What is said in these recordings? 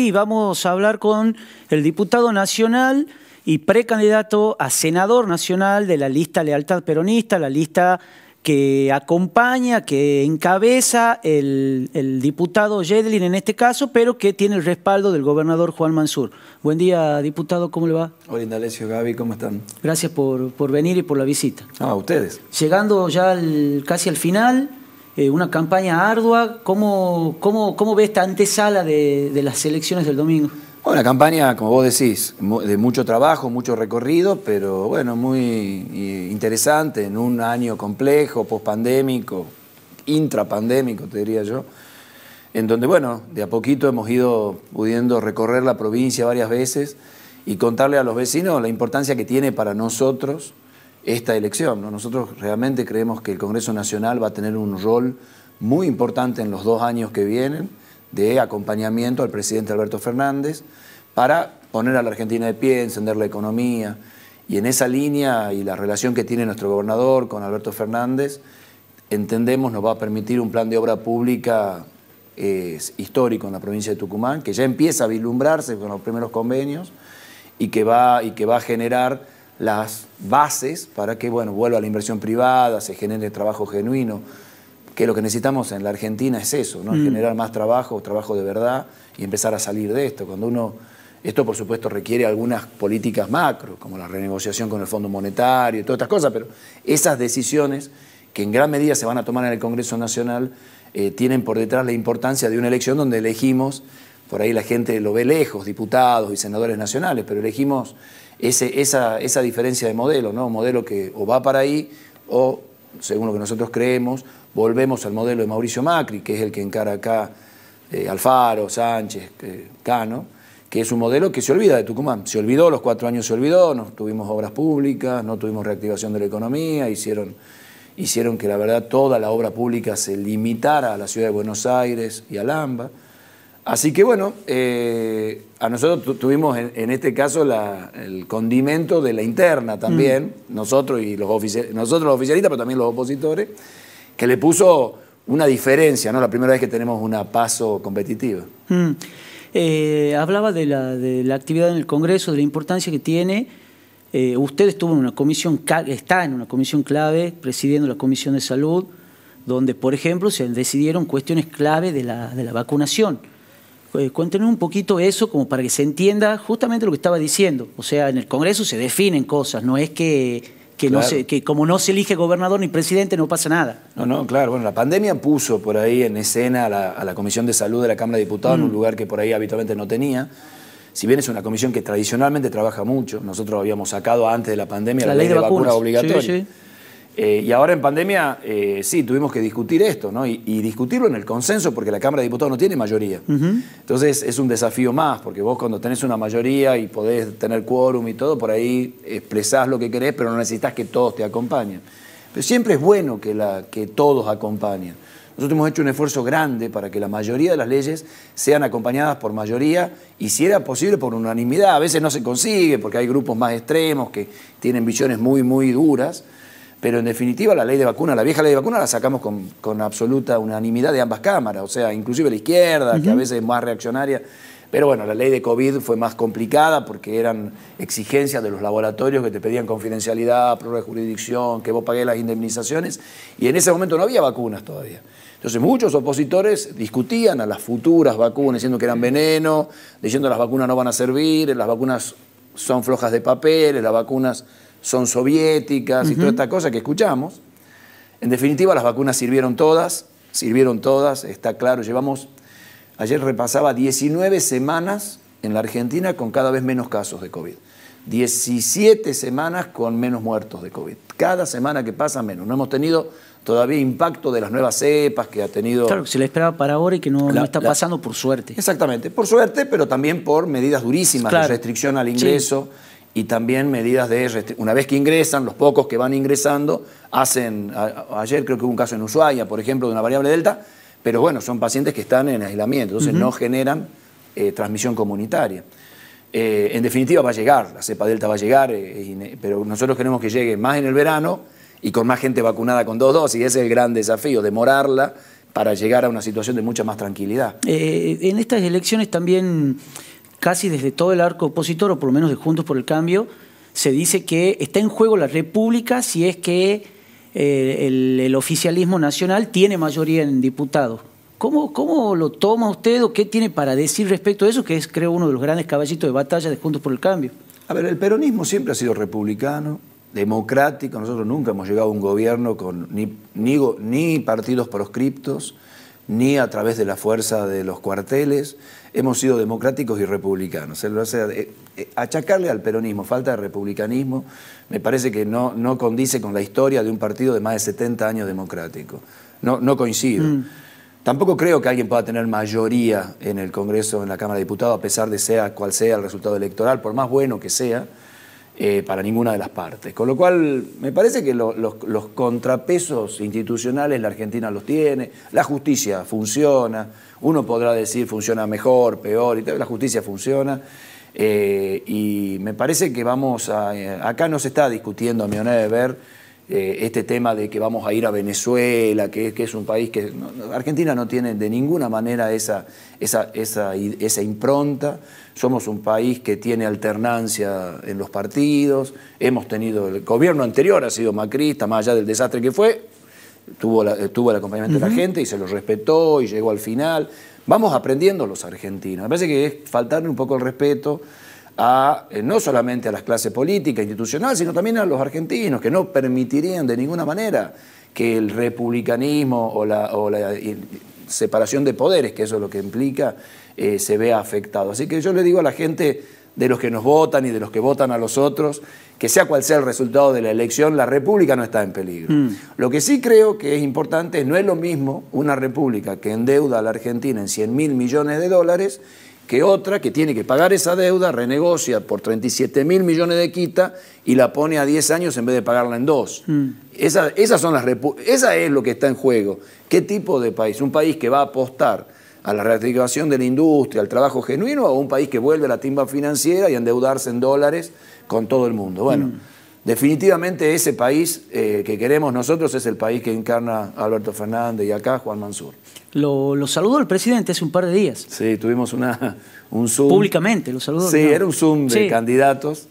Y vamos a hablar con el diputado nacional y precandidato a senador nacional de la lista Lealtad Peronista, la lista que acompaña, que encabeza el, diputado Yedlin en este caso, pero que tiene el respaldo del gobernador Juan Mansur. Buen día, diputado, ¿cómo le va? Hola, Indalecio, Gaby, ¿cómo están? Gracias por, venir y por la visita. Ah, a ustedes. Llegando ya casi al final, eh, una campaña ardua. ¿Cómo, cómo, ve esta antesala de, las elecciones del domingo? una campaña, como vos decís, de mucho trabajo, mucho recorrido, pero bueno, muy eh, interesante en un año complejo, pospandémico, intrapandémico, te diría yo, en donde, bueno, de a poquito hemos ido pudiendo recorrer la provincia varias veces y contarle a los vecinos la importancia que tiene para nosotros esta elección. Nosotros realmente creemos que el Congreso Nacional va a tener un rol muy importante en los dos años que vienen de acompañamiento al presidente Alberto Fernández para poner a la Argentina de pie, encender la economía. Y en esa línea y la relación que tiene nuestro gobernador con Alberto Fernández, entendemos nos va a permitir un plan de obra pública eh, histórico en la provincia de Tucumán, que ya empieza a vislumbrarse con los primeros convenios y que va, y que va a generar las bases para que bueno, vuelva la inversión privada, se genere trabajo genuino, que lo que necesitamos en la Argentina es eso, ¿no? Mm. generar más trabajo, trabajo de verdad y empezar a salir de esto. Cuando uno esto por supuesto requiere algunas políticas macro, como la renegociación con el Fondo Monetario y todas estas cosas, pero esas decisiones que en gran medida se van a tomar en el Congreso Nacional eh, tienen por detrás la importancia de una elección donde elegimos, por ahí la gente lo ve lejos, diputados y senadores nacionales, pero elegimos esa, diferencia de modelo, ¿no? Un modelo que o va para ahí o, según lo que nosotros creemos, volvemos al modelo de Mauricio Macri, que es el que encara acá eh, Alfaro, Sánchez, eh, Cano, que es un modelo que se olvida de Tucumán. Se olvidó, los cuatro años se olvidó, no tuvimos obras públicas, no tuvimos reactivación de la economía, hicieron, hicieron que la verdad toda la obra pública se limitara a la ciudad de Buenos Aires y a Lamba Así que bueno, eh, a nosotros tuvimos en, este caso el condimento de la interna también, mm. nosotros y los nosotros los oficialistas, pero también los opositores, que le puso una diferencia, ¿no? La primera vez que tenemos una paso competitiva. Mm. Eh, hablaba de la, de la, actividad en el Congreso, de la importancia que tiene. Eh, usted estuvo en una comisión, está en una comisión clave, presidiendo la Comisión de Salud, donde, por ejemplo, se decidieron cuestiones clave de la, de la vacunación eh, cuéntenme un poquito eso como para que se entienda justamente lo que estaba diciendo. O sea, en el Congreso se definen cosas, no es que, no se, que como no se elige gobernador ni presidente no pasa nada. No, no, claro. Bueno, la pandemia puso por ahí en escena a la, Comisión de Salud de la Cámara de Diputados en un mm. lugar que por ahí habitualmente no tenía. Si bien es una comisión que tradicionalmente trabaja mucho, nosotros habíamos sacado antes de la pandemia la, ley, de, vacunas, vacuna obligatoria. Eh, y ahora en pandemia, eh, sí, tuvimos que discutir esto, ¿no? Y, discutirlo en el consenso, porque la Cámara de Diputados no tiene mayoría. Entonces es un desafío más, porque vos cuando tenés una mayoría y podés tener quórum y todo, por ahí expresás lo que querés, pero no necesitas que todos te acompañen. Pero siempre es bueno que, que todos acompañen. Nosotros hemos hecho un esfuerzo grande para que la mayoría de las leyes sean acompañadas por mayoría y si era posible por unanimidad. A veces no se consigue porque hay grupos más extremos que tienen visiones muy, muy duras pero en definitiva la ley de vacuna, la vieja ley de vacuna la sacamos con, absoluta unanimidad de ambas cámaras, o sea, inclusive la izquierda, que a veces es más reaccionaria. Pero bueno, la ley de COVID fue más complicada porque eran exigencias de los laboratorios que te pedían confidencialidad, prueba de jurisdicción, que vos pagué las indemnizaciones, y en ese momento no había vacunas todavía. Entonces muchos opositores discutían a las futuras vacunas, diciendo que eran veneno, diciendo que las vacunas no van a servir, las vacunas son flojas de papel, las vacunas son soviéticas y toda esta cosa que escuchamos. En definitiva, las vacunas sirvieron todas, sirvieron todas, está claro, llevamos, ayer repasaba 19 semanas en la Argentina con cada vez menos casos de COVID. 17 semanas con menos muertos de COVID. Cada semana que pasa menos. No hemos tenido todavía impacto de las nuevas cepas que ha tenido... Claro, que se le esperaba para ahora y que no, está pasando por suerte. Exactamente, por suerte, pero también por medidas durísimas la restricción al ingreso y también medidas de, una vez que ingresan, los pocos que van ingresando, hacen, ayer creo que hubo un caso en Ushuaia, por ejemplo, de una variable delta, pero bueno, son pacientes que están en aislamiento, entonces no generan eh, transmisión comunitaria. Eh, en definitiva va a llegar, la cepa delta va a llegar, eh, pero nosotros queremos que llegue más en el verano y con más gente vacunada con dos dosis, ese es el gran desafío, demorarla para llegar a una situación de mucha más tranquilidad. en estas elecciones también casi desde todo el arco opositor, o por lo menos de Juntos por el Cambio, se dice que está en juego la República si es que eh, el, oficialismo nacional tiene mayoría en diputados. ¿Cómo, ¿Cómo lo toma usted o qué tiene para decir respecto a eso, que es, creo, uno de los grandes caballitos de batalla de Juntos por el Cambio? A ver, el peronismo siempre ha sido republicano, democrático. Nosotros nunca hemos llegado a un gobierno con ni, ni partidos proscriptos ni a través de la fuerza de los cuarteles. Hemos sido democráticos y republicanos. Eh, eh, achacarle al peronismo falta de republicanismo me parece que no, condice con la historia de un partido de más de 70 años democrático. No, coincido. Mm. Tampoco creo que alguien pueda tener mayoría en el Congreso, en la Cámara de Diputados, a pesar de sea cual sea el resultado electoral, por más bueno que sea eh, para ninguna de las partes. Con lo cual, me parece que los, contrapesos institucionales la Argentina los tiene, la justicia funciona, uno podrá decir funciona mejor, peor, y la justicia funciona. Eh, y me parece que vamos a. Eh, acá no se está discutiendo, a mi de ver, eh, este tema de que vamos a ir a Venezuela, que, que es un país que... Argentina no tiene de ninguna manera esa, esa, esa, impronta. Somos un país que tiene alternancia en los partidos. Hemos tenido... El gobierno anterior ha sido macrista, más allá del desastre que fue. Tuvo, tuvo el acompañamiento de la gente y se lo respetó y llegó al final. Vamos aprendiendo los argentinos. Me parece que es faltarle un poco el respeto a, eh, no solamente a las clases políticas, institucionales, sino también a los argentinos, que no permitirían de ninguna manera que el republicanismo o la, separación de poderes, que eso es lo que implica, eh, se vea afectado. Así que yo le digo a la gente de los que nos votan y de los que votan a los otros, que sea cual sea el resultado de la elección, la república no está en peligro. Mm. Lo que sí creo que es importante no es lo mismo una república que endeuda a la Argentina en 100 mil millones de dólares que otra que tiene que pagar esa deuda, renegocia por 37 mil millones de quita y la pone a 10 años en vez de pagarla en dos. Mm. Esa, esas son las esa es lo que está en juego. ¿Qué tipo de país? ¿Un país que va a apostar a la reactivación de la industria, al trabajo genuino, o un país que vuelve a la timba financiera y a endeudarse en dólares con todo el mundo? Bueno. Mm. Definitivamente ese país eh, que queremos nosotros es el país que encarna Alberto Fernández y acá Juan Mansur. Lo, lo saludó el presidente hace un par de días. Sí, tuvimos una, un Zoom. Públicamente lo saludó. Sí, era un Zoom de candidatos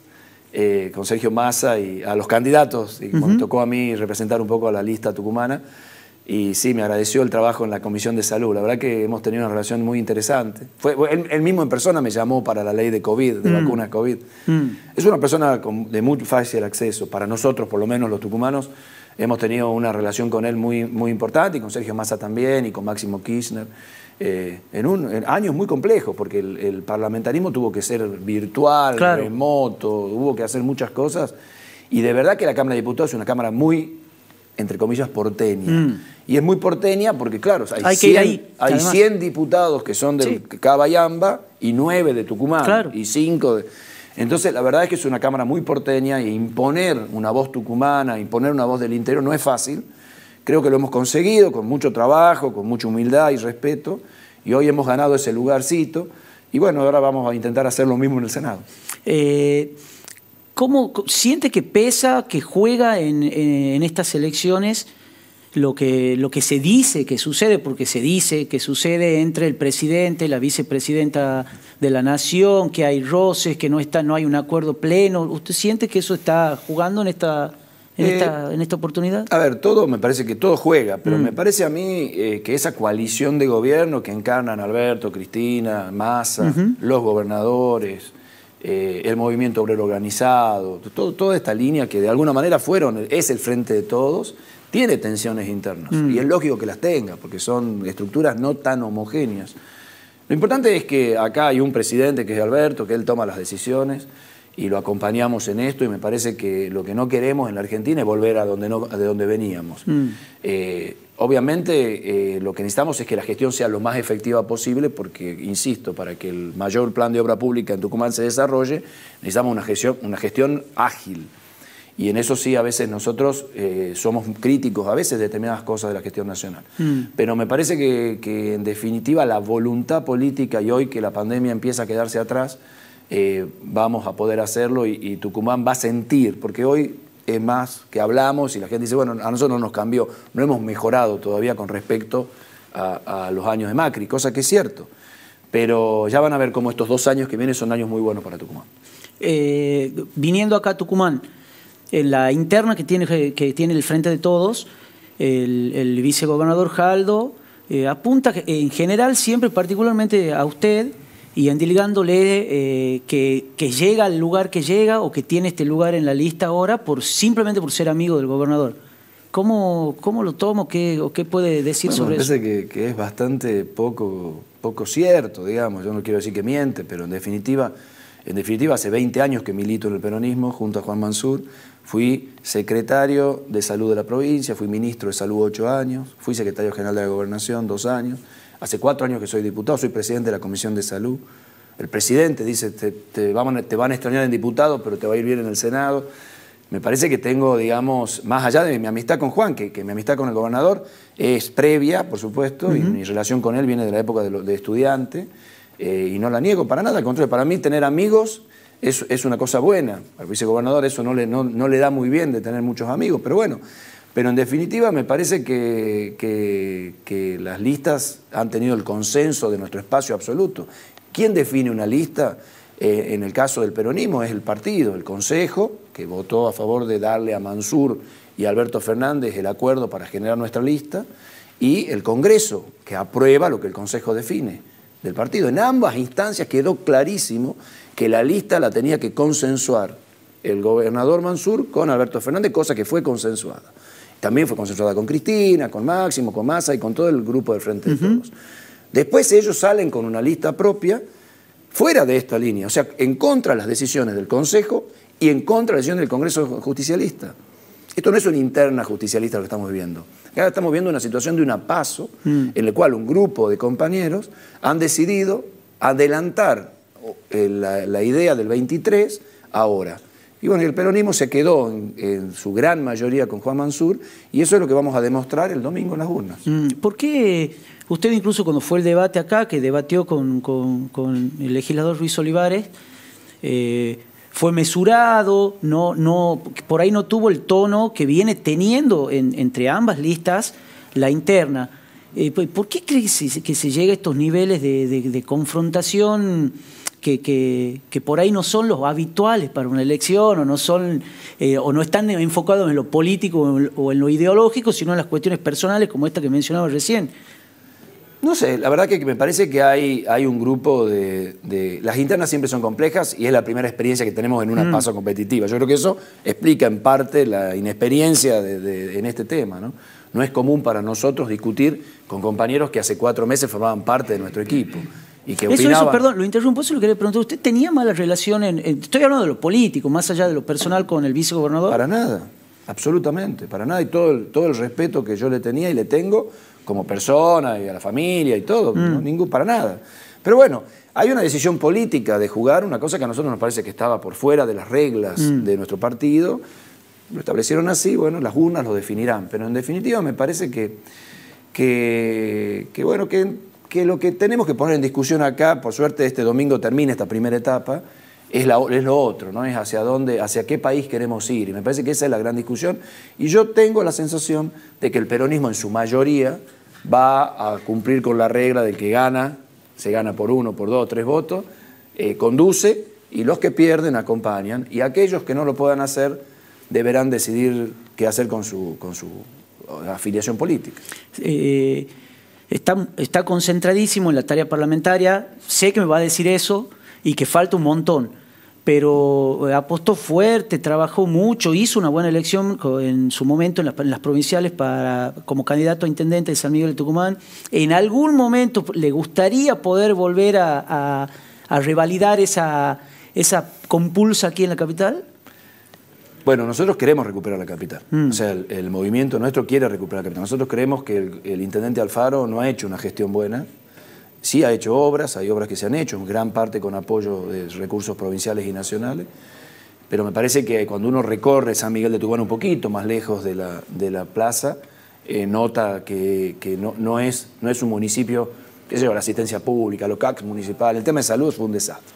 eh, con Sergio Massa y a los candidatos. Y me tocó a mí representar un poco a la lista tucumana. Y sí, me agradeció el trabajo en la Comisión de Salud. La verdad que hemos tenido una relación muy interesante. Fue, él, mismo en persona me llamó para la ley de COVID, de mm. vacunas COVID. Mm. Es una persona de muy fácil acceso. Para nosotros, por lo menos los tucumanos, hemos tenido una relación con él muy, muy importante y con Sergio Massa también y con Máximo Kirchner. Eh, en, un, año años muy complejos, porque el, parlamentarismo tuvo que ser virtual, remoto, hubo que hacer muchas cosas. Y de verdad que la Cámara de Diputados es una Cámara muy, entre comillas, porteña. Mm. Y es muy porteña porque, claro, hay, hay, 100, diputados que son de Caballamba y 9 de Tucumán y 5 de... Entonces, la verdad es que es una Cámara muy porteña y imponer una voz tucumana, imponer una voz del interior no es fácil. Creo que lo hemos conseguido con mucho trabajo, con mucha humildad y respeto, y hoy hemos ganado ese lugarcito. Y bueno, ahora vamos a intentar hacer lo mismo en el Senado. Eh, ¿Cómo siente que pesa, que juega en estas elecciones? lo que, lo que se dice que sucede, porque se dice que sucede entre el presidente y la vicepresidenta de la nación, que hay roces, que no, está, no hay un acuerdo pleno. ¿Usted siente que eso está jugando en esta, en, eh, esta, oportunidad? A ver, todo, me parece que todo juega, pero mm. me parece a mí eh, que esa coalición de gobierno que encarnan Alberto, Cristina, Massa, los gobernadores, eh, el movimiento obrero organizado, toda esta línea que de alguna manera fueron, es el frente de todos, tiene tensiones internas. Y mm. es lógico que las tenga, porque son estructuras no tan homogéneas. Lo importante es que acá hay un presidente que es Alberto, que él toma las decisiones y lo acompañamos en esto y me parece que lo que no queremos en la Argentina es volver a donde no, de donde veníamos. Mm. Eh, obviamente eh, lo que necesitamos es que la gestión sea lo más efectiva posible porque, insisto, para que el mayor plan de obra pública en Tucumán se desarrolle, necesitamos una gestión, una gestión ágil. Y en eso sí, a veces nosotros eh, somos críticos a veces de determinadas cosas de la gestión nacional. Mm. Pero me parece que, en definitiva la voluntad política y hoy que la pandemia empieza a quedarse atrás, eh, vamos a poder hacerlo y, Tucumán va a sentir, porque hoy es más que hablamos y la gente dice, bueno, a nosotros no nos cambió, no hemos mejorado todavía con respecto a, los años de Macri, cosa que es cierto. Pero ya van a ver cómo estos dos años que vienen son años muy buenos para Tucumán. Eh, viniendo acá a Tucumán, en eh, la interna que tiene, que tiene el Frente de Todos, el, vicegobernador Jaldo, eh, apunta en general siempre particularmente a usted y endilgándole eh, que, llega al lugar que llega o que tiene este lugar en la lista ahora por simplemente por ser amigo del gobernador. ¿Cómo, cómo lo tomo qué, o qué puede decir sobre me parece que, es bastante poco, poco cierto, digamos. Yo no quiero decir que miente, pero en definitiva... En definitiva, hace 20 años que milito en el peronismo junto a Juan Mansur, Fui secretario de salud de la provincia, fui ministro de salud ocho años, fui secretario general de la gobernación dos años, hace cuatro años que soy diputado, soy presidente de la Comisión de Salud. El presidente dice, te, van, te van a extrañar en diputado, pero te va a ir bien en el Senado. Me parece que tengo, digamos, más allá de mi amistad con Juan, que, mi amistad con el gobernador es previa, por supuesto, y mi relación con él viene de la época de, estudiante, eh, y no la niego para nada, al contrario, para mí tener amigos es, una cosa buena. Al vicegobernador eso no le, da muy bien de tener muchos amigos, pero bueno. Pero en definitiva me parece que, las listas han tenido el consenso de nuestro espacio absoluto. ¿Quién define una lista? Eh, en el caso del peronismo es el partido, el Consejo, que votó a favor de darle a Mansur y Alberto Fernández el acuerdo para generar nuestra lista, y el Congreso, que aprueba lo que el Consejo define del partido. En ambas instancias quedó clarísimo que la lista la tenía que consensuar el gobernador Mansur con Alberto Fernández, cosa que fue consensuada. También fue consensuada con Cristina, con Máximo, con Massa y con todo el grupo del Frente de Todos. Después ellos salen con una lista propia fuera de esta línea, o sea, en contra de las decisiones del Consejo y en contra de las decisiones del Congreso Justicialista. Esto no es una interna justicialista lo que estamos viendo. Acá estamos viendo una situación de un apaso mm. en la cual un grupo de compañeros han decidido adelantar eh, la, idea del 23 ahora. Y bueno, el peronismo se quedó en, su gran mayoría con Juan Mansur y eso es lo que vamos a demostrar el domingo en las urnas. Mm. ¿Por qué usted incluso cuando fue el debate acá, que debatió con, el legislador Luis Olivares, eh, fue mesurado, no, no, por ahí no tuvo el tono que viene teniendo entre ambas listas la interna. Eh, pues, ¿Por qué cree que se llega a estos niveles de, confrontación que, por ahí no son los habituales para una elección o no, son, eh, o no están enfocados en lo político o en lo ideológico, sino en las cuestiones personales como esta que mencionaba recién? No sé, la verdad que me parece que hay, hay un grupo de, Las internas siempre son complejas y es la primera experiencia que tenemos en una fase mm. competitiva. Yo creo que eso explica en parte la inexperiencia en este tema. ¿no? es común para nosotros discutir con compañeros que hace cuatro meses formaban parte de nuestro equipo. Y que eso, perdón, lo interrumpo, eso lo quería preguntar. ¿Usted tenía mala relación, en, estoy hablando de lo político, más allá de lo personal con el vicegobernador? Para nada. Absolutamente, para nada. Y todo el, todo el respeto que yo le tenía y le tengo como persona y a la familia y todo, mm. ningún, para nada. Pero bueno, hay una decisión política de jugar una cosa que a nosotros nos parece que estaba por fuera de las reglas mm. de nuestro partido. Lo establecieron así, bueno, las urnas lo definirán. Pero en definitiva me parece que, que, bueno, que, que lo que tenemos que poner en discusión acá, por suerte este domingo termina esta primera etapa, es, lo otro, ¿no? Es hacia dónde, hacia qué país queremos ir. Y me parece que esa es la gran discusión. Y yo tengo la sensación de que el peronismo en su mayoría va a cumplir con la regla del que gana, se gana por uno, por dos, tres votos, eh, conduce y los que pierden acompañan y aquellos que no lo puedan hacer deberán decidir qué hacer con su, con su eh, afiliación política. Eh, está, está concentradísimo en la tarea parlamentaria, sé que me va a decir eso y que falta un montón. Pero eh, apostó fuerte, trabajó mucho, hizo una buena elección en su momento en las, provinciales para, como candidato a intendente de San Miguel de Tucumán. En algún momento le gustaría poder volver a, revalidar esa, compulsa aquí en la capital. Bueno, nosotros queremos recuperar la capital. Mm. O sea, el, movimiento nuestro quiere recuperar la capital. Nosotros creemos que el intendente Alfaro no ha hecho una gestión buena Sí ha hecho obras, hay obras que se han hecho, en gran parte con apoyo de recursos provinciales y nacionales, pero me parece que cuando uno recorre San Miguel de Tucumán un poquito más lejos de la, de la plaza, eh, nota que, no, no, es, no es un municipio, que lleva la asistencia pública, los CACs municipales, el tema de salud fue un desastre.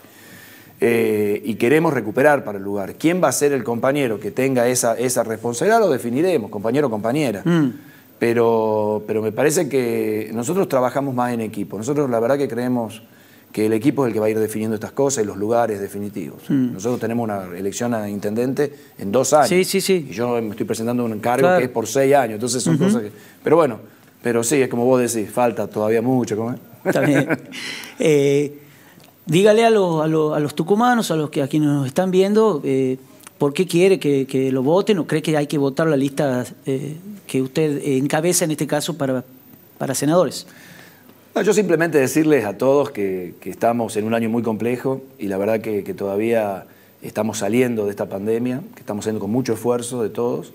Eh, y queremos recuperar para el lugar. ¿Quién va a ser el compañero que tenga esa, esa responsabilidad? Lo definiremos, compañero o compañera. Mm. Pero, pero me parece que nosotros trabajamos más en equipo. Nosotros la verdad que creemos que el equipo es el que va a ir definiendo estas cosas y los lugares definitivos. Mm. Nosotros tenemos una elección a intendente en dos años. Sí, sí, sí. Y yo me estoy presentando un encargo que es por seis años. Entonces son cosas que... Pero bueno, pero sí, es como vos decís, falta todavía mucho. ¿cómo eh, dígale a los, a, los, tucumanos, a los que aquí nos están viendo, eh, ¿Por qué quiere que, lo voten o cree que hay que votar la lista eh, que usted encabeza en este caso para, para senadores? yo simplemente decirles a todos que, estamos en un año muy complejo y la verdad que, todavía estamos saliendo de esta pandemia, que estamos saliendo con mucho esfuerzo de todos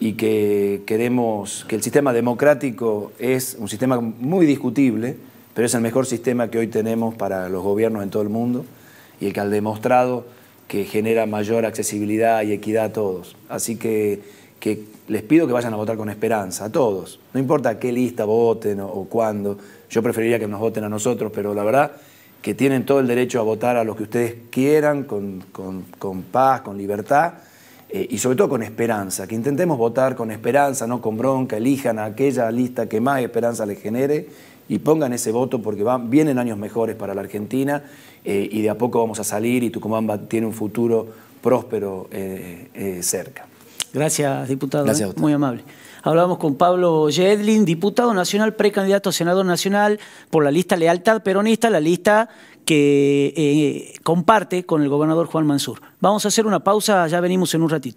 y que queremos que el sistema democrático es un sistema muy discutible, pero es el mejor sistema que hoy tenemos para los gobiernos en todo el mundo y el que ha demostrado que genera mayor accesibilidad y equidad a todos. Así que, les pido que vayan a votar con esperanza, a todos. No importa qué lista voten o, cuándo, yo preferiría que nos voten a nosotros, pero la verdad que tienen todo el derecho a votar a los que ustedes quieran, con, paz, con libertad eh, y sobre todo con esperanza, que intentemos votar con esperanza, no con bronca, elijan aquella lista que más esperanza les genere y pongan ese voto porque vienen años mejores para la Argentina eh, y de a poco vamos a salir y Tucumán tiene un futuro próspero eh, eh, cerca. Gracias, diputado. Gracias Muy amable. Hablamos con Pablo Yedlin, diputado nacional, precandidato a senador nacional por la lista Lealtad Peronista, la lista que comparte con el gobernador Juan Mansur. Vamos a hacer una pausa, ya venimos en un ratito.